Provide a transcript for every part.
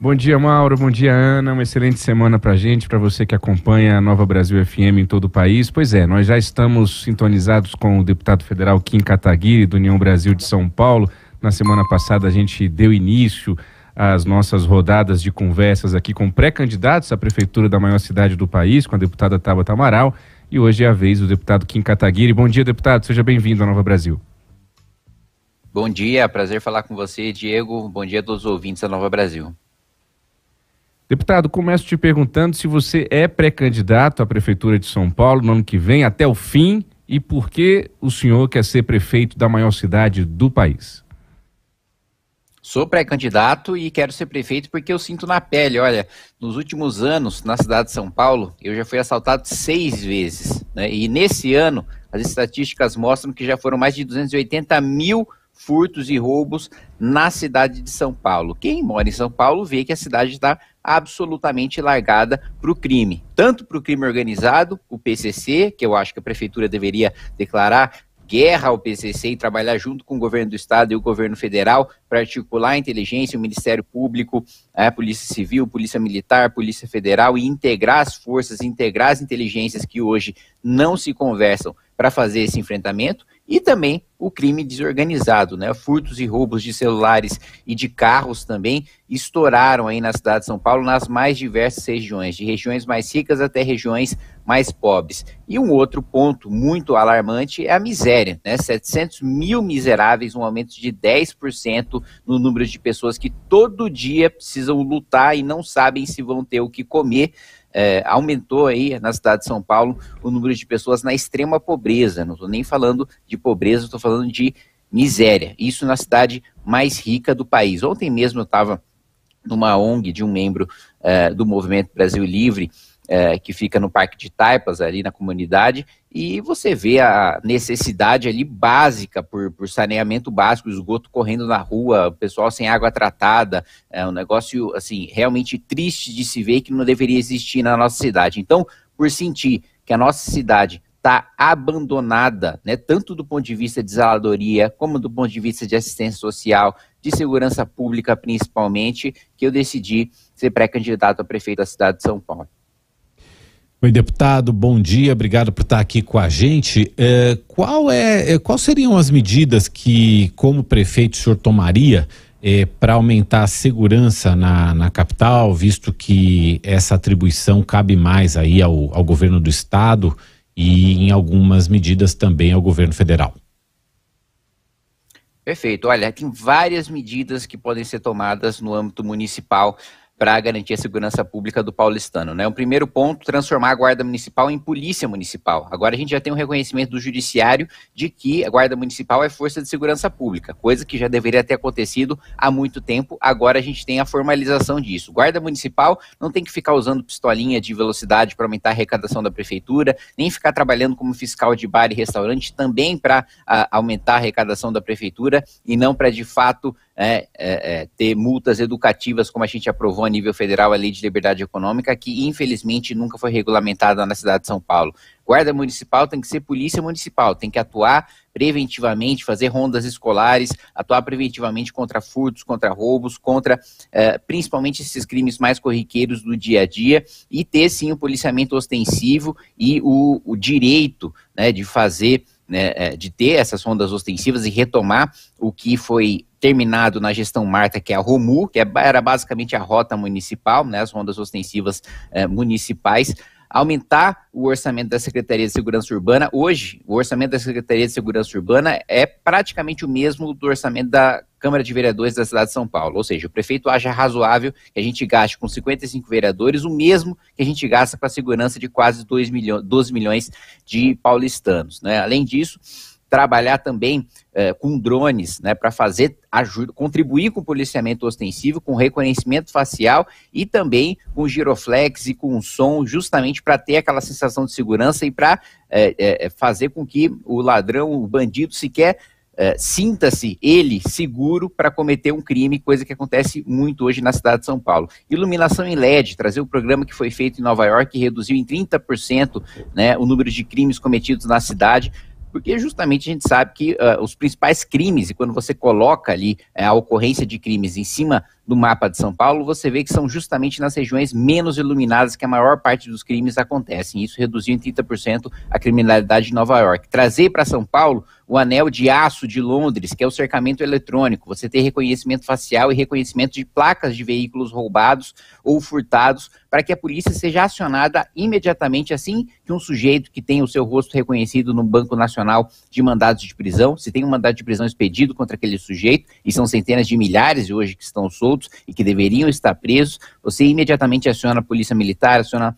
Bom dia, Mauro. Bom dia, Ana. Uma excelente semana para gente, para você que acompanha a Nova Brasil FM em todo o país. Pois é, nós já estamos sintonizados com o deputado federal Kim Kataguiri, do União Brasil de São Paulo. Na semana passada, a gente deu início às nossas rodadas de conversas aqui com pré-candidatos à prefeitura da maior cidade do país, com a deputada Tabata Amaral. E hoje é a vez do deputado Kim Kataguiri. Bom dia, deputado. Seja bem-vindo à Nova Brasil. Bom dia, prazer falar com você, Diego. Bom dia a todos os ouvintes da Nova Brasil. Deputado, começo te perguntando se você é pré-candidato à Prefeitura de São Paulo no ano que vem, até o fim, e por que o senhor quer ser prefeito da maior cidade do país? Sou pré-candidato e quero ser prefeito porque eu sinto na pele. Olha, nos últimos anos, na cidade de São Paulo, eu já fui assaltado seis vezes. Né? E nesse ano, as estatísticas mostram que já foram mais de 280 mil furtos e roubos na cidade de São Paulo. Quem mora em São Paulo vê que a cidade está absolutamente largada para o crime. Tanto para o crime organizado, o PCC, que eu acho que a prefeitura deveria declarar guerra ao PCC e trabalhar junto com o governo do estado e o governo federal para articular a inteligência, o Ministério Público, a né, Polícia Civil, Polícia Militar, Polícia Federal e integrar as forças, integrar as inteligências que hoje não se conversam para fazer esse enfrentamento e também o crime desorganizado, né? Furtos e roubos de celulares e de carros também estouraram aí na cidade de São Paulo, nas mais diversas regiões, de regiões mais ricas até regiões mais pobres. E um outro ponto muito alarmante é a miséria, né? 700 mil miseráveis, um aumento de 10% no número de pessoas que todo dia precisam lutar e não sabem se vão ter o que comer é, aumentou aí na cidade de São Paulo o número de pessoas na extrema pobreza. Não estou nem falando de pobreza, estou falando de miséria. Isso na cidade mais rica do país. Ontem mesmo eu estava numa ONG de um membro é, do Movimento Brasil Livre é, que fica no Parque de Taipas, ali na comunidade, e você vê a necessidade ali básica por, por saneamento básico, esgoto correndo na rua, o pessoal sem água tratada, é um negócio, assim, realmente triste de se ver que não deveria existir na nossa cidade. Então, por sentir que a nossa cidade está abandonada, né, tanto do ponto de vista de zeladoria, como do ponto de vista de assistência social, de segurança pública principalmente, que eu decidi ser pré-candidato a prefeito da cidade de São Paulo. Oi, deputado, bom dia, obrigado por estar aqui com a gente. É, qual é, é, quais seriam as medidas que, como prefeito, o senhor tomaria é, para aumentar a segurança na, na capital, visto que essa atribuição cabe mais aí ao, ao governo do estado e, em algumas medidas, também ao governo federal? Perfeito. Olha, tem várias medidas que podem ser tomadas no âmbito municipal para garantir a segurança pública do paulistano. Né? O primeiro ponto, transformar a Guarda Municipal em Polícia Municipal. Agora a gente já tem um reconhecimento do Judiciário de que a Guarda Municipal é Força de Segurança Pública, coisa que já deveria ter acontecido há muito tempo, agora a gente tem a formalização disso. Guarda Municipal não tem que ficar usando pistolinha de velocidade para aumentar a arrecadação da Prefeitura, nem ficar trabalhando como fiscal de bar e restaurante também para ah, aumentar a arrecadação da Prefeitura e não para, de fato, né, é, é, ter multas educativas, como a gente aprovou a nível federal a Lei de Liberdade Econômica, que infelizmente nunca foi regulamentada na cidade de São Paulo. Guarda municipal tem que ser polícia municipal, tem que atuar preventivamente, fazer rondas escolares, atuar preventivamente contra furtos, contra roubos, contra é, principalmente esses crimes mais corriqueiros do dia a dia e ter sim o policiamento ostensivo e o, o direito né, de fazer né, é, de ter essas rondas ostensivas e retomar o que foi terminado na gestão Marta, que é a ROMU, que é, era basicamente a rota municipal, né, as rondas ostensivas é, municipais, aumentar o orçamento da Secretaria de Segurança Urbana. Hoje, o orçamento da Secretaria de Segurança Urbana é praticamente o mesmo do orçamento da Câmara de Vereadores da cidade de São Paulo. Ou seja, o prefeito acha razoável que a gente gaste com 55 vereadores o mesmo que a gente gasta para a segurança de quase 2 milho 12 milhões de paulistanos. Né? Além disso, trabalhar também eh, com drones, né, para fazer ajuda, contribuir com o policiamento ostensivo, com reconhecimento facial e também com giroflex e com som, justamente para ter aquela sensação de segurança e para eh, eh, fazer com que o ladrão, o bandido sequer sinta-se ele seguro para cometer um crime, coisa que acontece muito hoje na cidade de São Paulo. Iluminação em LED, trazer o um programa que foi feito em Nova York, que reduziu em 30% né, o número de crimes cometidos na cidade, porque justamente a gente sabe que uh, os principais crimes, e quando você coloca ali uh, a ocorrência de crimes em cima do mapa de São Paulo, você vê que são justamente nas regiões menos iluminadas que a maior parte dos crimes acontecem. Isso reduziu em 30% a criminalidade de Nova York. Trazer para São Paulo o anel de aço de Londres, que é o cercamento eletrônico, você tem reconhecimento facial e reconhecimento de placas de veículos roubados ou furtados, para que a polícia seja acionada imediatamente assim que um sujeito que tem o seu rosto reconhecido no Banco Nacional de Mandados de Prisão, se tem um mandado de prisão expedido contra aquele sujeito, e são centenas de milhares hoje que estão soltos, soltos e que deveriam estar presos, você imediatamente aciona a polícia militar, aciona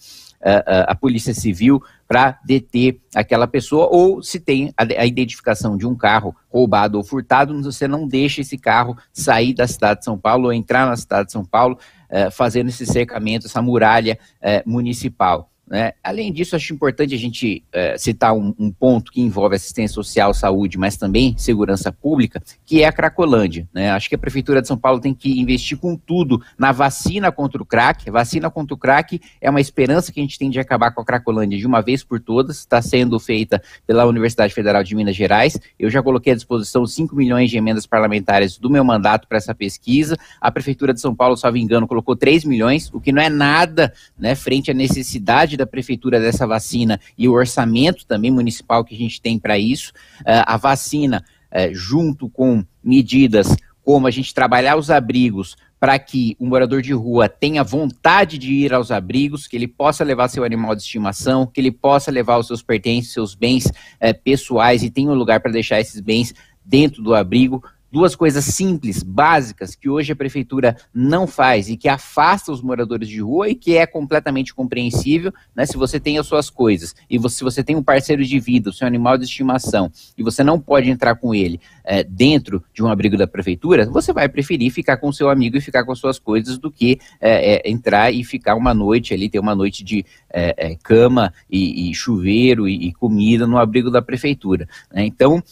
a, ah, a, ah, a polícia civil para deter aquela pessoa, ou se tem a, a, identificação de um carro roubado ou furtado, você não deixa esse carro sair da cidade de São Paulo ou entrar na cidade de São Paulo, ah, fazendo esse cercamento, essa muralha eh, municipal. Né? Além disso, acho importante a gente é, citar um, um, ponto que envolve assistência social, saúde, mas também segurança pública, que é a Cracolândia. Né? Acho que a Prefeitura de São Paulo tem que investir com tudo na vacina contra o crack. A vacina contra o crack é uma esperança que a gente tem de acabar com a Cracolândia de uma vez por todas. Está sendo feita pela Universidade Federal de Minas Gerais. Eu já coloquei à disposição 5 milhões de emendas parlamentares do meu mandato para essa pesquisa. A Prefeitura de São Paulo, me engano, colocou 3 milhões, o que não é nada né, frente à necessidade da prefeitura dessa vacina e o orçamento também municipal que a gente tem para isso, eh, a vacina, eh, junto com medidas como a gente trabalhar os abrigos para que o um morador de rua tenha vontade de ir aos abrigos, que ele possa levar seu animal de estimação, que ele possa levar os seus pertences, seus bens eh, pessoais e tenha um lugar para deixar esses bens dentro do abrigo. Duas coisas simples, básicas, que hoje a prefeitura não faz e que afasta os moradores de rua e que é completamente compreensível, né? Se você tem as suas coisas e você, se você tem um parceiro de vida, o seu animal de estimação, e você não pode entrar com ele é, dentro de um abrigo da prefeitura, você vai preferir ficar com seu amigo e ficar com as suas coisas do que é, é, entrar e ficar uma noite ali, ter uma noite de é, é, cama e, e chuveiro e, e, comida no abrigo da prefeitura. Né? Então,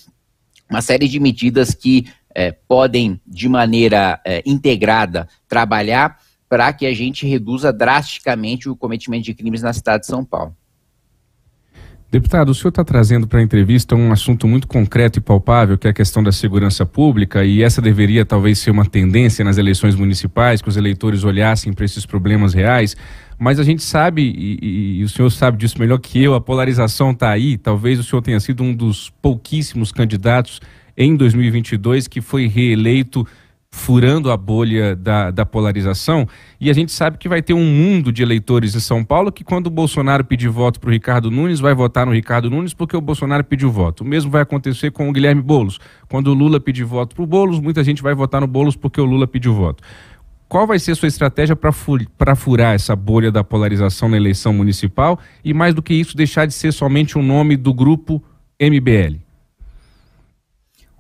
uma série de medidas que é, podem, de maneira é, integrada, trabalhar para que a gente reduza drasticamente o cometimento de crimes na cidade de São Paulo. Deputado, o senhor está trazendo para a entrevista um assunto muito concreto e palpável, que é a questão da segurança pública, e essa deveria talvez ser uma tendência nas eleições municipais, que os eleitores olhassem para esses problemas reais. Mas a gente sabe, e, e, o senhor sabe disso melhor que eu, a polarização está aí. Talvez o senhor tenha sido um dos pouquíssimos candidatos em 2022, que foi reeleito furando a bolha da, da polarização. E a gente sabe que vai ter um mundo de eleitores em São Paulo que, quando o Bolsonaro pedir voto para o Ricardo Nunes, vai votar no Ricardo Nunes porque o Bolsonaro pediu voto. O mesmo vai acontecer com o Guilherme Boulos. Quando o Lula pedir voto para o Boulos, muita gente vai votar no Boulos porque o Lula pediu voto. Qual vai ser a sua estratégia para furar essa bolha da polarização na eleição municipal e, mais do que isso, deixar de ser somente o um nome do grupo MBL?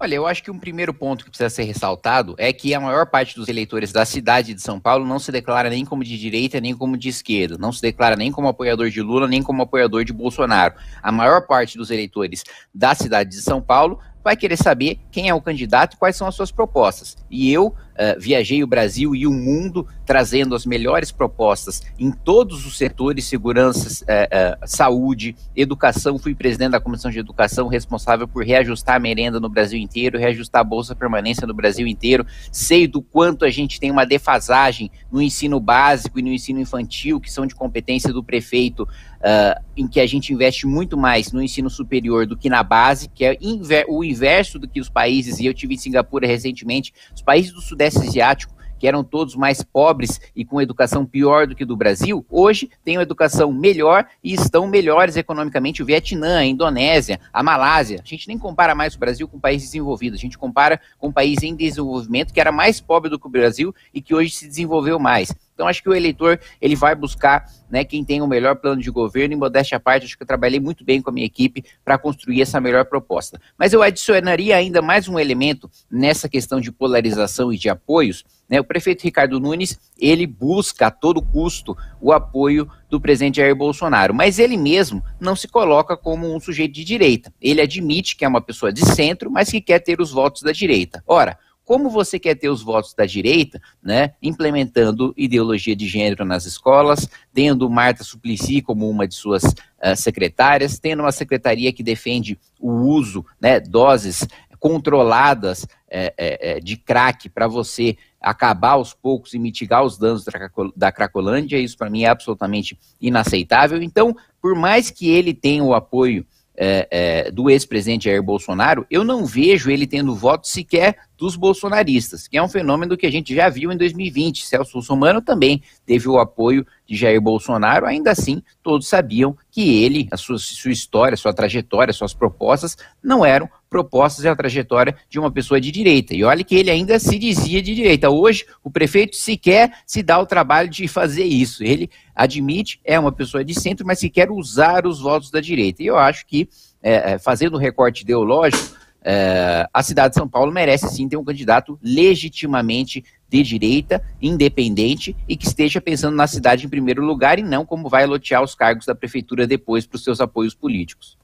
Olha, eu acho que um primeiro ponto que precisa ser ressaltado é que a maior parte dos eleitores da cidade de São Paulo não se declara nem como de direita, nem como de esquerda, não se declara nem como apoiador de Lula, nem como apoiador de Bolsonaro. A maior parte dos eleitores da cidade de São Paulo vai querer saber quem é o candidato e quais são as suas propostas. E eu uh, viajei o Brasil e o mundo trazendo as melhores propostas em todos os setores: segurança, uh, eh, uh, eh, saúde, educação. Fui presidente da Comissão de Educação, responsável por reajustar a merenda no Brasil inteiro, reajustar a Bolsa Permanência no Brasil inteiro. Sei do quanto a gente tem uma defasagem no ensino básico e no ensino infantil, que são de competência do prefeito uh, em que a gente investe muito mais no ensino superior do que na base, que é inver o inverso do que os países, e eu tive em Singapura recentemente, os países do Sudeste Asiático que eram todos mais pobres e com educação pior do que do Brasil, hoje têm uma educação melhor e estão melhores economicamente. O Vietnã, a Indonésia, a Malásia. A gente nem compara mais o Brasil com países desenvolvidos, a gente compara com um país em desenvolvimento que era mais pobre do que o Brasil e que hoje se desenvolveu mais. Então acho que o eleitor ele vai buscar né, quem tem o melhor plano de governo e modéstia à parte, acho que eu trabalhei muito bem com a minha equipe para construir essa melhor proposta. Mas eu adicionaria ainda mais um elemento nessa questão de polarização e de apoios. Né? O prefeito Ricardo Nunes, ele busca a todo custo o apoio do presidente Jair Bolsonaro, mas ele mesmo não se coloca como um sujeito de direita. Ele admite que é uma pessoa de centro, mas que quer ter os votos da direita. Ora, como você quer ter os votos da direita, né, implementando ideologia de gênero nas escolas, tendo Marta Suplicy como uma de suas uh, secretárias, tendo uma secretaria que defende o uso, né, doses controladas é, é, de crack para você acabar aos poucos e mitigar os danos da Cracolândia, isso para mim é absolutamente inaceitável. Então, por mais que ele tenha o apoio é, do ex-presidente Jair Bolsonaro, eu não vejo ele tendo voto sequer dos bolsonaristas, que é um fenômeno que a gente já viu em 2020. Celso Russomano também teve o apoio de Jair Bolsonaro, ainda assim, todos sabiam que ele, a sua, sua história, sua trajetória, suas propostas não eram propostas e a trajetória de uma pessoa de direita. E olha que ele ainda se dizia de direita. Hoje, o prefeito sequer se dá o trabalho de fazer isso. Ele admite, é uma pessoa de centro, mas sequer usar os votos da direita. E eu acho que, é, é fazendo o recorte ideológico, é, a cidade de São Paulo merece sim ter um candidato legitimamente de direita, independente e que esteja pensando na cidade em primeiro lugar e não como vai lotear os cargos da prefeitura depois para os seus apoios políticos.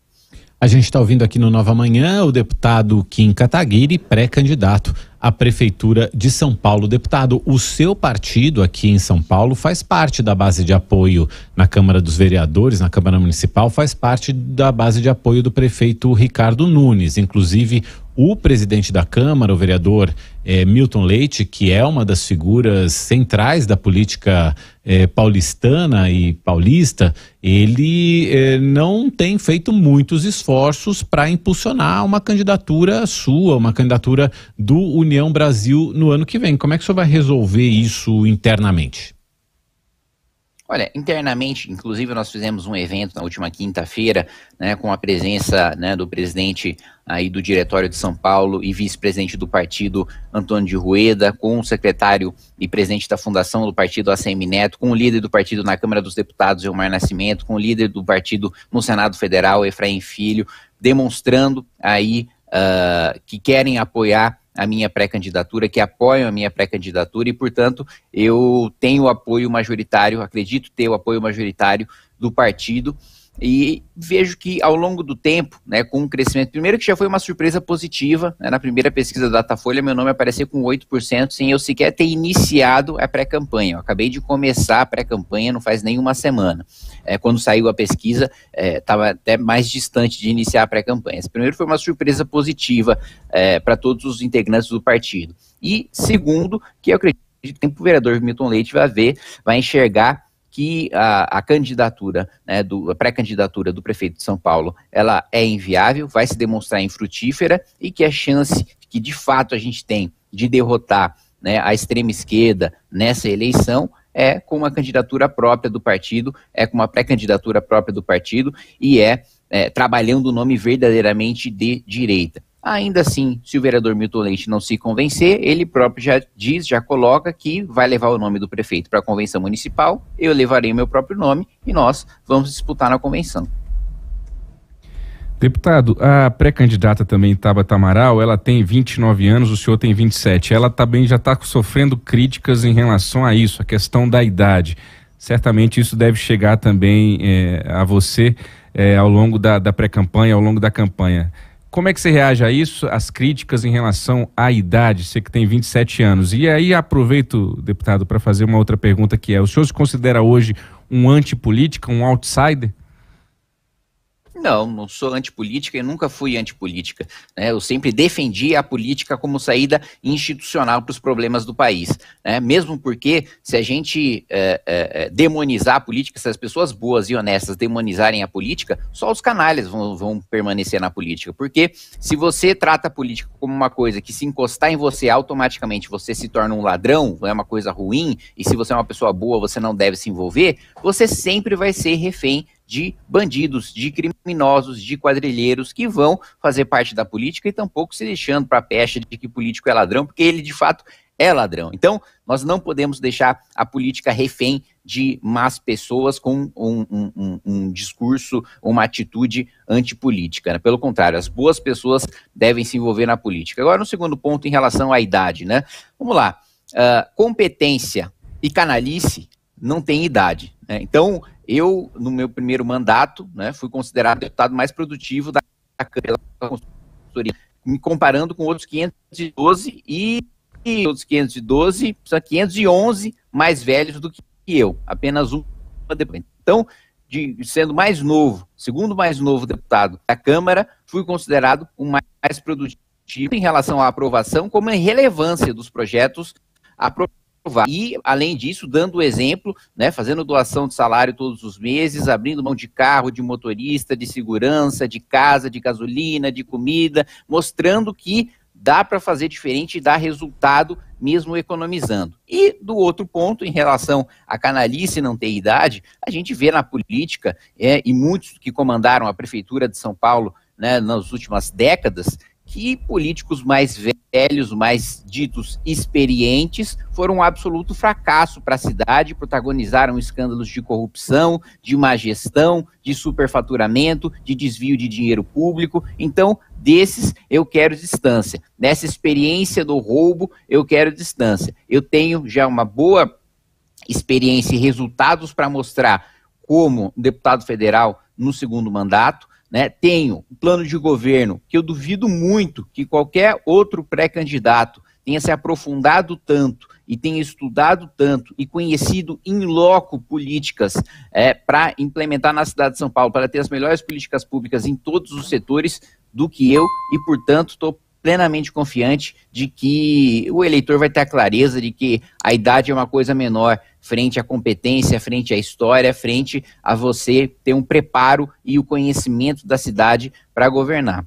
A gente está ouvindo aqui no Nova Manhã o deputado Kim Kataguiri, pré-candidato a Prefeitura de São Paulo. Deputado, o seu partido aqui em São Paulo faz parte da base de apoio na Câmara dos Vereadores, na Câmara Municipal, faz parte da base de apoio do prefeito Ricardo Nunes. Inclusive, o presidente da Câmara, o vereador é, Milton Leite, que é uma das figuras centrais da política é, paulistana e paulista, ele é, não tem feito muitos esforços para impulsionar uma candidatura sua, uma candidatura do União Brasil no ano que vem. Como é que o senhor vai resolver isso internamente? Olha, internamente, inclusive, nós fizemos um evento na última quinta-feira, né, com a presença né, do presidente aí do Diretório de São Paulo e vice-presidente do partido, Antônio de Rueda, com o secretário e presidente da fundação do partido, ACM Neto, com o líder do partido na Câmara dos Deputados, Elmar Nascimento, com o líder do partido no Senado Federal, Efraim Filho, demonstrando aí uh, que querem apoiar a minha pré-candidatura, que apoiam a minha pré-candidatura e, portanto, eu tenho o apoio majoritário, acredito ter o apoio majoritário do partido. E vejo que ao longo do tempo, né, com o crescimento, primeiro que já foi uma surpresa positiva, né, na primeira pesquisa da Datafolha, meu nome apareceu com 8%, sem eu sequer ter iniciado a pré-campanha. Eu acabei de começar a pré-campanha, não faz nenhuma semana. É, quando saiu a pesquisa, estava é, até mais distante de iniciar a pré-campanha. Primeiro foi uma surpresa positiva é, para todos os integrantes do partido. E segundo, que eu acredito que o vereador Milton Leite vai ver, vai enxergar que a, a candidatura, né, do, a pré-candidatura do prefeito de São Paulo, ela é inviável, vai se demonstrar infrutífera e que a chance que de fato a gente tem de derrotar né, a extrema esquerda nessa eleição é com uma candidatura própria do partido, é com uma pré-candidatura própria do partido e é, é trabalhando o nome verdadeiramente de direita. Ainda assim, se o vereador Milton Leite não se convencer, ele próprio já diz, já coloca que vai levar o nome do prefeito para a convenção municipal, eu levarei o meu próprio nome e nós vamos disputar na convenção. Deputado, a pré-candidata também, Tabata Amaral, ela tem 29 anos, o senhor tem 27. Ela também já está sofrendo críticas em relação a isso, a questão da idade. Certamente isso deve chegar também é, a você é, ao longo da, da pré-campanha, ao longo da campanha. Como é que você reage a isso, as críticas em relação à idade? Você que tem 27 anos. E aí aproveito, deputado, para fazer uma outra pergunta que é: o senhor se considera hoje um antipolítica, um outsider? Não, não sou antipolítica e nunca fui antipolítica. Né? Eu sempre defendi a política como saída institucional para os problemas do país. Né? Mesmo porque, se a gente é, é, demonizar a política, se as pessoas boas e honestas demonizarem a política, só os canalhas vão, vão permanecer na política. Porque se você trata a política como uma coisa que se encostar em você automaticamente você se torna um ladrão, é uma coisa ruim, e se você é uma pessoa boa você não deve se envolver, você sempre vai ser refém de bandidos, de criminosos, de quadrilheiros que vão fazer parte da política e tampouco se deixando para a peste de que político é ladrão, porque ele de fato é ladrão. Então, nós não podemos deixar a política refém de más pessoas com um, um, um, um discurso, uma atitude antipolítica. Né? Pelo contrário, as boas pessoas devem se envolver na política. Agora, no segundo ponto, em relação à idade, né? Vamos lá. Uh, competência e canalice não tem idade. Né? Então, eu, no meu primeiro mandato, né, fui considerado deputado mais produtivo da Câmara da Consultoria, me comparando com outros 512 e, e outros 512, são 511 mais velhos do que eu, apenas uma deputada. Então, de, sendo mais novo, segundo mais novo deputado da Câmara, fui considerado o mais, mais produtivo em relação à aprovação, como em relevância dos projetos aprovados e, além disso, dando o exemplo, né, fazendo doação de salário todos os meses, abrindo mão de carro, de motorista, de segurança, de casa, de gasolina, de comida, mostrando que dá para fazer diferente e dá resultado mesmo economizando. E do outro ponto, em relação à canalice não ter idade, a gente vê na política, é, e muitos que comandaram a Prefeitura de São Paulo né, nas últimas décadas, que políticos mais velhos, mais ditos experientes, foram um absoluto fracasso para a cidade, protagonizaram escândalos de corrupção, de má gestão, de superfaturamento, de desvio de dinheiro público. Então, desses eu quero distância. Nessa experiência do roubo, eu quero distância. Eu tenho já uma boa experiência e resultados para mostrar como deputado federal no segundo mandato, né, tenho um plano de governo que eu duvido muito que qualquer outro pré-candidato tenha se aprofundado tanto e tenha estudado tanto e conhecido em loco políticas é, para implementar na cidade de São Paulo, para ter as melhores políticas públicas em todos os setores do que eu e, portanto, estou plenamente confiante de que o eleitor vai ter a clareza de que a idade é uma coisa menor frente à competência, frente à história, frente a você ter um preparo e o conhecimento da cidade para governar.